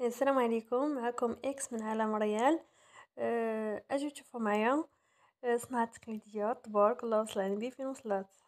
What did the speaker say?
السلام عليكم معكم اكس من عالم ريال آه، اجيو تشوفوا معايا آه، صناعه تقليديه تبارك الله وصل عنبي فين وصلت